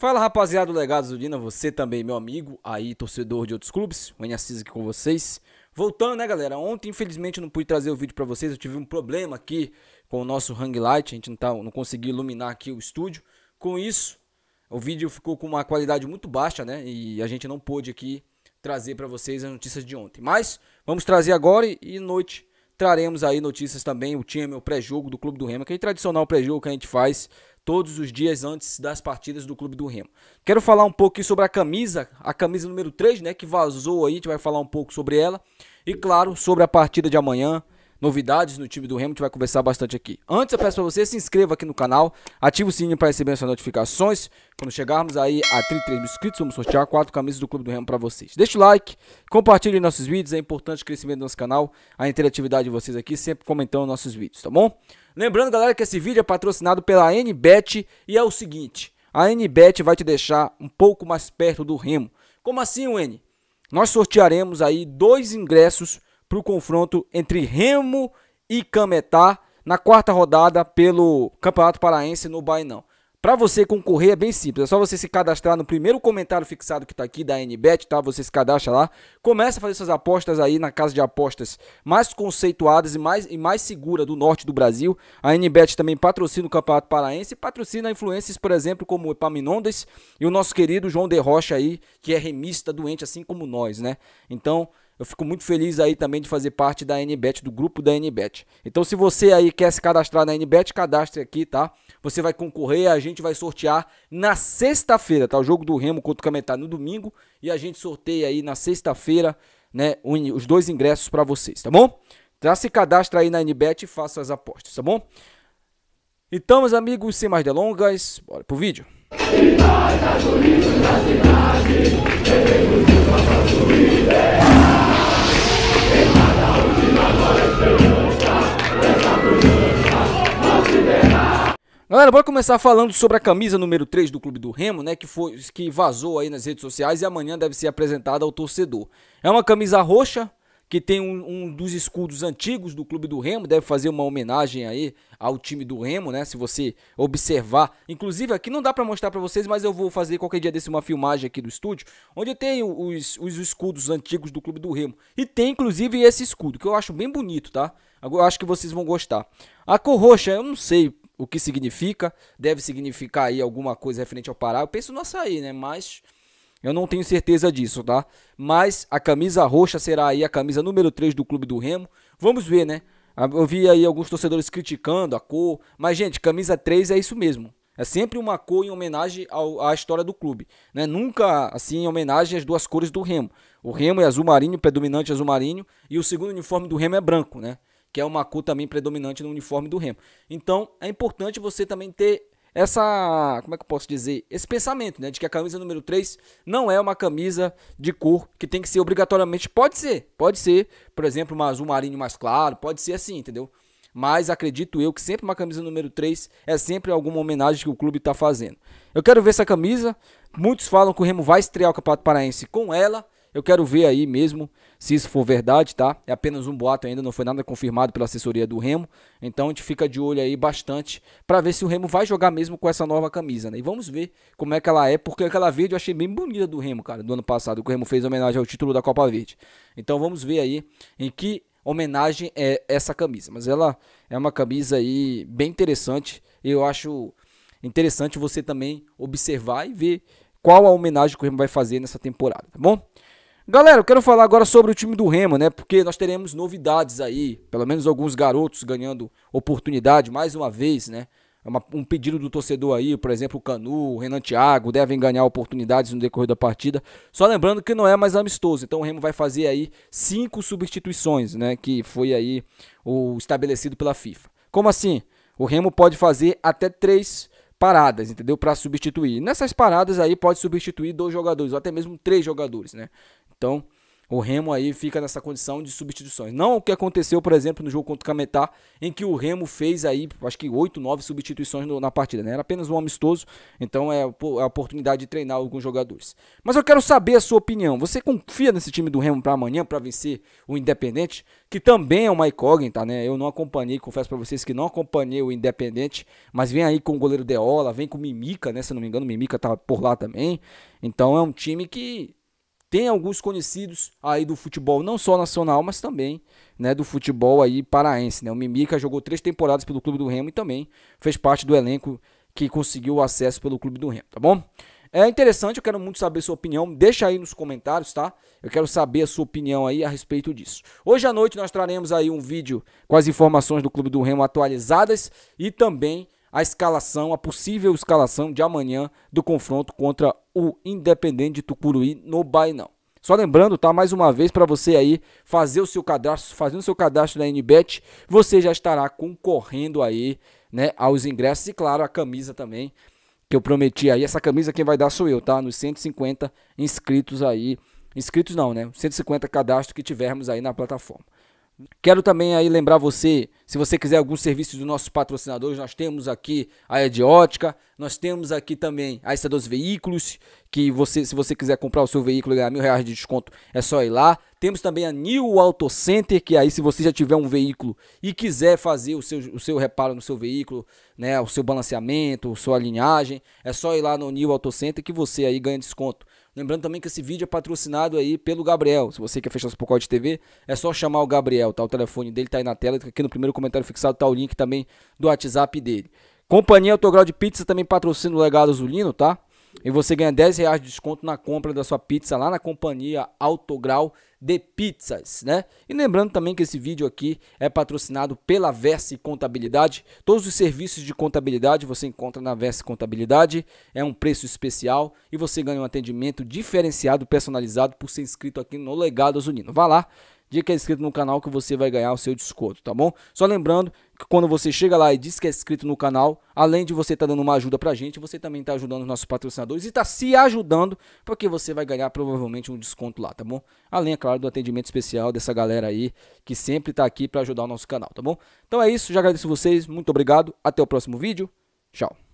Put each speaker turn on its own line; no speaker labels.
Fala rapaziada Legados do Dina, você também, meu amigo, aí torcedor de outros clubes, o Assis aqui com vocês. Voltando, né, galera? Ontem, infelizmente, eu não pude trazer o vídeo para vocês, eu tive um problema aqui com o nosso hang light, a gente não, tá, não conseguiu iluminar aqui o estúdio. Com isso, o vídeo ficou com uma qualidade muito baixa, né? E a gente não pôde aqui trazer para vocês as notícias de ontem. Mas vamos trazer agora e, e noite traremos aí notícias também, o time, o pré-jogo do Clube do Remo, que é tradicional pré-jogo que a gente faz todos os dias antes das partidas do Clube do Remo. Quero falar um pouco sobre a camisa, a camisa número 3, né, que vazou aí, a gente vai falar um pouco sobre ela. E claro, sobre a partida de amanhã, novidades no time do Remo, a gente vai conversar bastante aqui. Antes eu peço para você se inscreva aqui no canal, ative o sininho para receber as notificações. Quando chegarmos aí a 33 mil inscritos, vamos sortear quatro camisas do Clube do Remo para vocês. Deixa o like, compartilhe nossos vídeos, é importante o crescimento do nosso canal, a interatividade de vocês aqui, sempre comentando nossos vídeos, tá bom? Lembrando, galera, que esse vídeo é patrocinado pela NBet e é o seguinte, a NBet vai te deixar um pouco mais perto do Remo. Como assim, N? Nós sortearemos aí dois ingressos para o confronto entre Remo e Cametá na quarta rodada pelo Campeonato Paraense no Bainão. Para você concorrer é bem simples, é só você se cadastrar no primeiro comentário fixado que está aqui da NBet, tá? Você se cadastra lá, começa a fazer suas apostas aí na casa de apostas mais conceituadas e mais, e mais segura do norte do Brasil. A NBet também patrocina o Campeonato Paraense e patrocina influências, por exemplo, como o Epaminondas e o nosso querido João De Rocha aí, que é remista doente assim como nós, né? Então, eu fico muito feliz aí também de fazer parte da NBET, do grupo da NBET. Então, se você aí quer se cadastrar na NBET, cadastre aqui, tá? Você vai concorrer, a gente vai sortear na sexta-feira, tá? O jogo do Remo contra o Cametá no domingo e a gente sorteia aí na sexta-feira, né, os dois ingressos para vocês, tá bom? Já então, se cadastra aí na NBET e faça as apostas, tá bom? Então, meus amigos, sem mais delongas, bora pro vídeo. E nós, Galera, bora começar falando sobre a camisa número 3 do Clube do Remo, né, que foi que vazou aí nas redes sociais e amanhã deve ser apresentada ao torcedor. É uma camisa roxa que tem um, um, dos escudos antigos do Clube do Remo, deve fazer uma homenagem aí ao time do Remo, né? Se você observar, inclusive aqui não dá para mostrar para vocês, mas eu vou fazer qualquer dia desse uma filmagem aqui do estúdio, onde tem os, os escudos antigos do Clube do Remo e tem inclusive esse escudo que eu acho bem bonito, tá? Eu acho que vocês vão gostar. A cor roxa, eu não sei, o que significa, deve significar aí alguma coisa referente ao Pará. Eu penso no açaí, né? Mas eu não tenho certeza disso, tá? Mas a camisa roxa será aí a camisa número 3 do Clube do Remo. Vamos ver, né? Ah, eu vi aí alguns torcedores criticando a cor, mas gente, camisa 3 é isso mesmo. É sempre uma cor em homenagem ao, à história do clube, né? Nunca assim em homenagem às duas cores do Remo. O Remo é azul marinho, predominante azul marinho, e o segundo uniforme do Remo é branco, né? que é uma cor também predominante no uniforme do Remo. Então, é importante você também ter essa, como é que eu posso dizer, esse pensamento, né, de que a camisa número 3 não é uma camisa de cor que tem que ser obrigatoriamente, pode ser, pode ser, por exemplo, uma azul marinho mais claro, pode ser assim, entendeu? Mas acredito eu que sempre uma camisa número 3 é sempre alguma homenagem que o clube está fazendo. Eu quero ver essa camisa. Muitos falam que o Remo vai estrear o Campeonato Paraense com ela. Eu quero ver aí mesmo se isso for verdade, tá? É apenas um boato ainda, não foi nada confirmado pela assessoria do Remo. Então a gente fica de olho aí bastante para ver se o Remo vai jogar mesmo com essa nova camisa, né? E vamos ver como é que ela é, porque aquela verde eu achei bem bonita do Remo, cara, do ano passado, que o Remo fez homenagem ao título da Copa Verde. Então vamos ver aí em que homenagem é essa camisa. Mas ela é uma camisa aí bem interessante. Eu acho interessante você também observar e ver qual a homenagem que o Remo vai fazer nessa temporada, tá bom? Galera, eu quero falar agora sobre o time do Remo, né? Porque nós teremos novidades aí, pelo menos alguns garotos ganhando oportunidade mais uma vez, né? É uma, um pedido do torcedor aí, por exemplo, o Canu, o Renan Thiago, devem ganhar oportunidades no decorrer da partida. Só lembrando que não é mais amistoso, então o Remo vai fazer aí cinco substituições, né? Que foi aí o estabelecido pela FIFA. Como assim? O Remo pode fazer até três paradas, entendeu? Para substituir. Nessas paradas aí pode substituir dois jogadores, ou até mesmo três jogadores, né? Então, o Remo aí fica nessa condição de substituições. Não o que aconteceu, por exemplo, no jogo contra o Cametá, em que o Remo fez aí, acho que 8, 9 substituições no, na partida, né? Era apenas um amistoso, então é, é a oportunidade de treinar alguns jogadores. Mas eu quero saber a sua opinião. Você confia nesse time do Remo para amanhã, para vencer o Independente? Que também é uma incógnita, né? Eu não acompanhei, confesso para vocês que não acompanhei o Independente, mas vem aí com o goleiro Deola, vem com o Mimica, né? Se não me engano, o Mimica tá por lá também. Então é um time que tem alguns conhecidos aí do futebol, não só nacional, mas também né, do futebol aí paraense. Né? O Mimica jogou três temporadas pelo Clube do Remo e também fez parte do elenco que conseguiu o acesso pelo Clube do Remo, tá bom? É interessante, eu quero muito saber sua opinião. Deixa aí nos comentários, tá? Eu quero saber a sua opinião aí a respeito disso. Hoje à noite nós traremos aí um vídeo com as informações do Clube do Remo atualizadas e também a escalação, a possível escalação de amanhã do confronto contra o Independente Tucuruí no Bainão. Só lembrando, tá? Mais uma vez para você aí fazer o seu cadastro, fazendo o seu cadastro na NBet, você já estará concorrendo aí, né, aos ingressos e claro, a camisa também que eu prometi aí. Essa camisa quem vai dar sou eu, tá? Nos 150 inscritos aí, inscritos não, né? 150 cadastros que tivermos aí na plataforma. Quero também aí lembrar você, se você quiser algum serviço dos nossos patrocinadores, nós temos aqui a Ediótica, nós temos aqui também a dos Veículos, que você, se você quiser comprar o seu veículo e ganhar mil reais de desconto, é só ir lá. Temos também a New Auto Center, que aí se você já tiver um veículo e quiser fazer o seu, o seu reparo no seu veículo, né, o seu balanceamento, a sua linhagem, é só ir lá no New Auto Center que você aí ganha desconto. Lembrando também que esse vídeo é patrocinado aí pelo Gabriel. Se você quer fechar seu pacote TV, é só chamar o Gabriel, tá? O telefone dele tá aí na tela, tá aqui no primeiro comentário fixado tá o link também do WhatsApp dele. Companhia Autograu de Pizza também patrocina o Legado Azulino, tá? E você ganha 10 reais de desconto na compra da sua pizza lá na companhia Autograu de Pizzas, né? E lembrando também que esse vídeo aqui é patrocinado pela Verse Contabilidade. Todos os serviços de contabilidade você encontra na Verse Contabilidade. É um preço especial e você ganha um atendimento diferenciado, personalizado por ser inscrito aqui no Legado Azulino. Vá lá Diga que é inscrito no canal que você vai ganhar o seu desconto, tá bom? Só lembrando que quando você chega lá e diz que é inscrito no canal, além de você estar tá dando uma ajuda pra gente, você também está ajudando os nossos patrocinadores e está se ajudando, porque você vai ganhar provavelmente um desconto lá, tá bom? Além, é claro, do atendimento especial dessa galera aí que sempre está aqui para ajudar o nosso canal, tá bom? Então é isso, já agradeço vocês, muito obrigado, até o próximo vídeo. Tchau.